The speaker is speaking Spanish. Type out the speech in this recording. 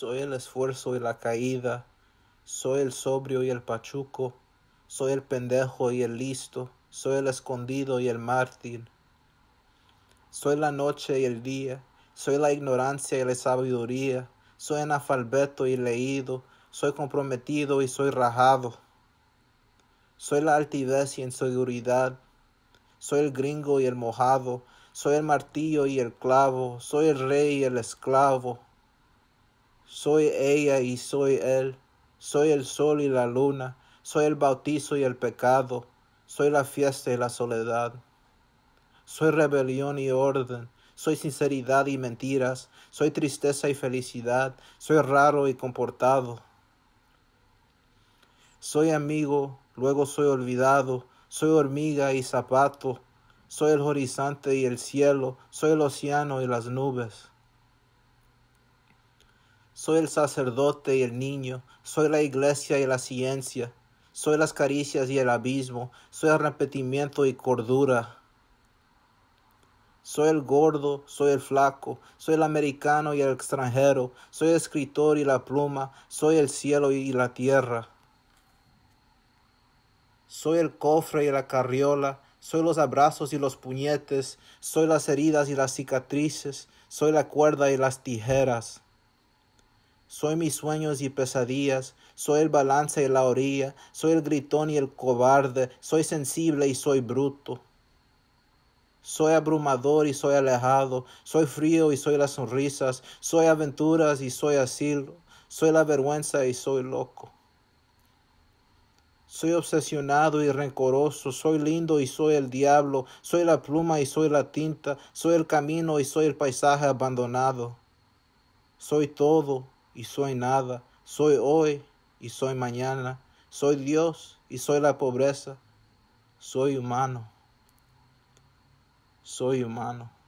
soy el esfuerzo y la caída, soy el sobrio y el pachuco, soy el pendejo y el listo, soy el escondido y el mártir, soy la noche y el día, soy la ignorancia y la sabiduría, soy analfabeto y leído, soy comprometido y soy rajado, soy la altivez y inseguridad, soy el gringo y el mojado, soy el martillo y el clavo, soy el rey y el esclavo. Soy ella y soy él. Soy el sol y la luna. Soy el bautizo y el pecado. Soy la fiesta y la soledad. Soy rebelión y orden. Soy sinceridad y mentiras. Soy tristeza y felicidad. Soy raro y comportado. Soy amigo, luego soy olvidado. Soy hormiga y zapato. Soy el horizonte y el cielo. Soy el océano y las nubes. Soy el sacerdote y el niño, soy la iglesia y la ciencia, soy las caricias y el abismo, soy arrepentimiento y cordura. Soy el gordo, soy el flaco, soy el americano y el extranjero, soy el escritor y la pluma, soy el cielo y la tierra. Soy el cofre y la carriola, soy los abrazos y los puñetes, soy las heridas y las cicatrices, soy la cuerda y las tijeras. Soy mis sueños y pesadillas, soy el balance y la orilla, soy el gritón y el cobarde, soy sensible y soy bruto. Soy abrumador y soy alejado, soy frío y soy las sonrisas, soy aventuras y soy asilo, soy la vergüenza y soy loco. Soy obsesionado y rencoroso, soy lindo y soy el diablo, soy la pluma y soy la tinta, soy el camino y soy el paisaje abandonado. Soy todo y soy nada, soy hoy y soy mañana, soy Dios y soy la pobreza, soy humano, soy humano.